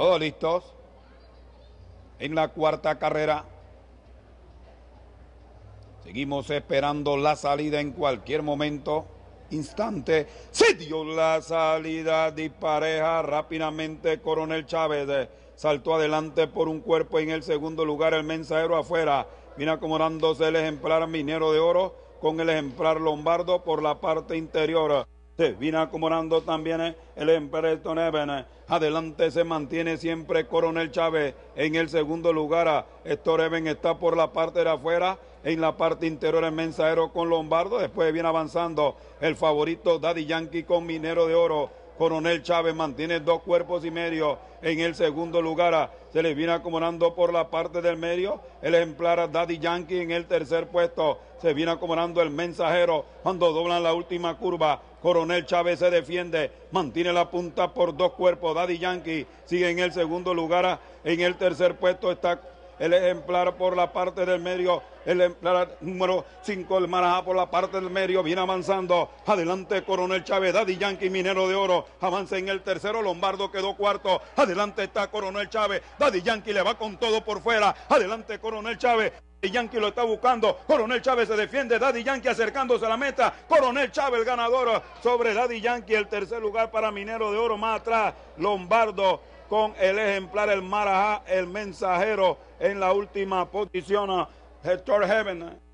¿Todos listos? En la cuarta carrera. Seguimos esperando la salida en cualquier momento. Instante. Se dio la salida dispareja rápidamente. Coronel Chávez saltó adelante por un cuerpo en el segundo lugar. El mensajero afuera. Viene acomodándose el ejemplar minero de oro con el ejemplar lombardo por la parte interior se viene acumulando también el emperador Neven. Adelante se mantiene siempre Coronel Chávez en el segundo lugar. Eben está por la parte de afuera. En la parte interior el mensajero con Lombardo. Después viene avanzando el favorito Daddy Yankee con Minero de Oro. Coronel Chávez mantiene dos cuerpos y medio en el segundo lugar. Ah, se le viene acomodando por la parte del medio el ejemplar Daddy Yankee en el tercer puesto. Se viene acomodando el mensajero cuando doblan la última curva. Coronel Chávez se defiende, mantiene la punta por dos cuerpos. Daddy Yankee sigue en el segundo lugar. Ah, en el tercer puesto está el ejemplar por la parte del medio, el ejemplar número 5, el Marajá por la parte del medio, viene avanzando, adelante Coronel Chávez, Daddy Yankee, Minero de Oro, avanza en el tercero, Lombardo quedó cuarto, adelante está Coronel Chávez, Daddy Yankee le va con todo por fuera, adelante Coronel Chávez, Yankee lo está buscando. Coronel Chávez se defiende. Daddy Yankee acercándose a la meta. Coronel Chávez, ganador sobre Daddy Yankee. El tercer lugar para Minero de Oro. Más atrás, Lombardo con el ejemplar, el Marajá, el mensajero en la última posición. Hector Heaven.